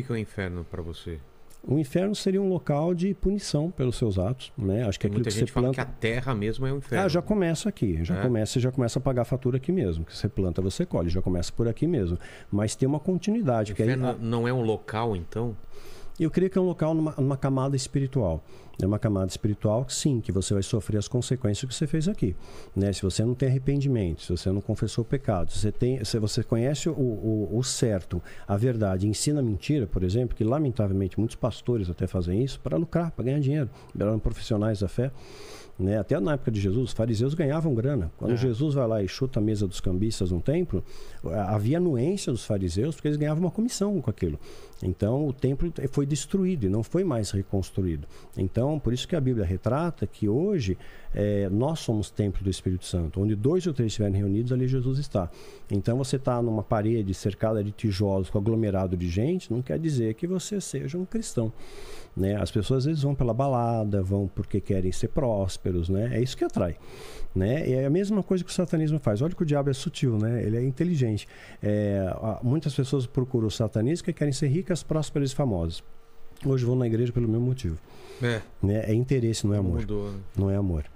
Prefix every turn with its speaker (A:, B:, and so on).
A: que, que é o inferno para você?
B: O inferno seria um local de punição pelos seus atos, né? Acho que é aquilo Muita que gente você planta... fala que
A: a terra mesmo é um inferno. Ah, já
B: começa aqui, já é? começa, você já começa a pagar a fatura aqui mesmo, que você planta, você colhe, já começa por aqui mesmo. Mas tem uma continuidade. O inferno aí... não é um local, então? Eu creio que é um local numa, numa camada espiritual. É uma camada espiritual que sim, que você vai sofrer as consequências que você fez aqui. Né? Se você não tem arrependimento, se você não confessou o pecado, se você, tem, se você conhece o, o, o certo, a verdade, ensina mentira, por exemplo, que lamentavelmente muitos pastores até fazem isso para lucrar, para ganhar dinheiro, eram profissionais da fé. Né? Até na época de Jesus, os fariseus ganhavam grana. Quando é. Jesus vai lá e chuta a mesa dos cambistas no templo, havia anuência dos fariseus, porque eles ganhavam uma comissão com aquilo. Então, o templo foi destruído e não foi mais reconstruído. Então, então, por isso que a Bíblia retrata que hoje é, nós somos templo do Espírito Santo. Onde dois ou três estiverem reunidos, ali Jesus está. Então, você está numa parede cercada de tijolos com aglomerado de gente, não quer dizer que você seja um cristão. Né? As pessoas às vezes vão pela balada, vão porque querem ser prósperos, né? É isso que atrai. Né? É a mesma coisa que o satanismo faz. Olha que o diabo é sutil, né? Ele é inteligente. É, muitas pessoas procuram o satanismo porque querem ser ricas, prósperas e famosas hoje vou na igreja pelo mesmo motivo. É. Né? É interesse, não é amor. Mudou, né? Não é amor.